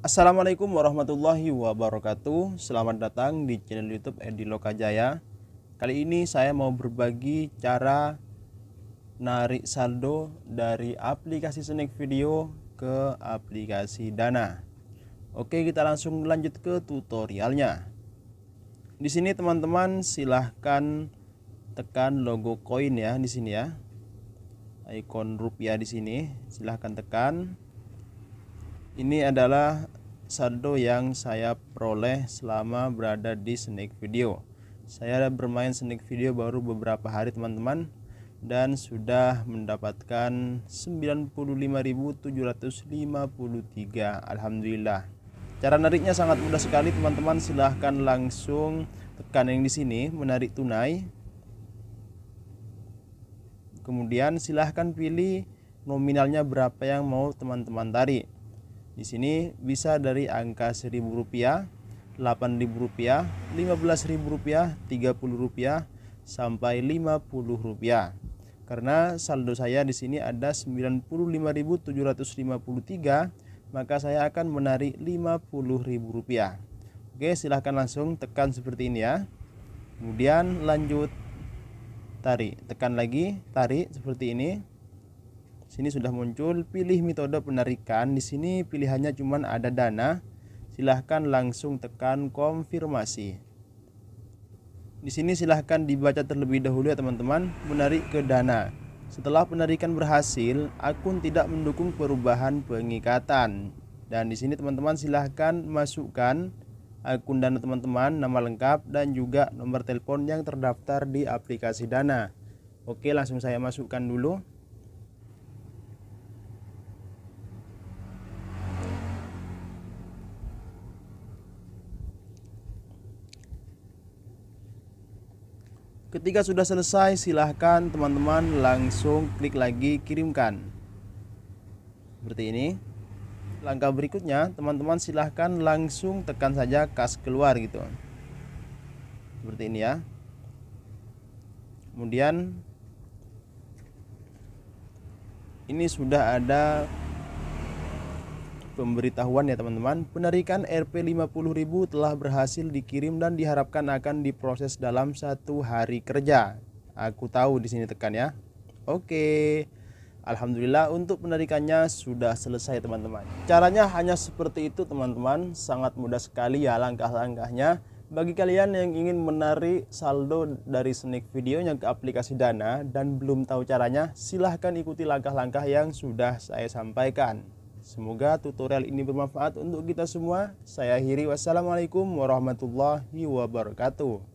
Assalamualaikum warahmatullahi wabarakatuh Selamat datang di channel youtube Edi Lokajaya Kali ini saya mau berbagi cara narik saldo dari aplikasi Snake Video ke aplikasi Dana Oke kita langsung lanjut ke tutorialnya Di sini teman-teman silahkan tekan logo koin ya di sini ya ikon rupiah di sini silahkan tekan ini adalah saldo yang saya peroleh selama berada di Snake Video saya bermain Snake Video baru beberapa hari teman-teman dan sudah mendapatkan 95.753 Alhamdulillah cara nariknya sangat mudah sekali teman-teman silahkan langsung tekan yang di sini menarik tunai kemudian silahkan pilih nominalnya berapa yang mau teman-teman tarik di sini bisa dari angka Rp1.000, Rp8.000, Rp15.000, Rp30 sampai rp 50000 Karena saldo saya di sini ada 95.753, maka saya akan menarik Rp50.000. Oke, silahkan langsung tekan seperti ini ya. Kemudian lanjut tarik, tekan lagi, tarik seperti ini Sini sudah muncul pilih metode penarikan. Di sini pilihannya cuman ada dana. Silahkan langsung tekan konfirmasi. Di sini silahkan dibaca terlebih dahulu ya teman-teman. Menarik ke dana. Setelah penarikan berhasil, akun tidak mendukung perubahan pengikatan. Dan di sini teman-teman silahkan masukkan akun Dana teman-teman, nama lengkap dan juga nomor telepon yang terdaftar di aplikasi Dana. Oke, langsung saya masukkan dulu. Ketika sudah selesai, silahkan teman-teman langsung klik lagi kirimkan. Seperti ini. Langkah berikutnya, teman-teman silahkan langsung tekan saja kas keluar gitu. Seperti ini ya. Kemudian ini sudah ada Pemberitahuan ya teman-teman, penarikan Rp50.000 telah berhasil dikirim dan diharapkan akan diproses dalam satu hari kerja. Aku tahu di sini tekan ya. Oke. Alhamdulillah untuk penarikannya sudah selesai teman-teman. Caranya hanya seperti itu teman-teman, sangat mudah sekali ya langkah-langkahnya. Bagi kalian yang ingin menarik saldo dari Sneak videonya ke aplikasi Dana dan belum tahu caranya, silahkan ikuti langkah-langkah yang sudah saya sampaikan. Semoga tutorial ini bermanfaat untuk kita semua. Saya akhiri wassalamualaikum warahmatullahi wabarakatuh.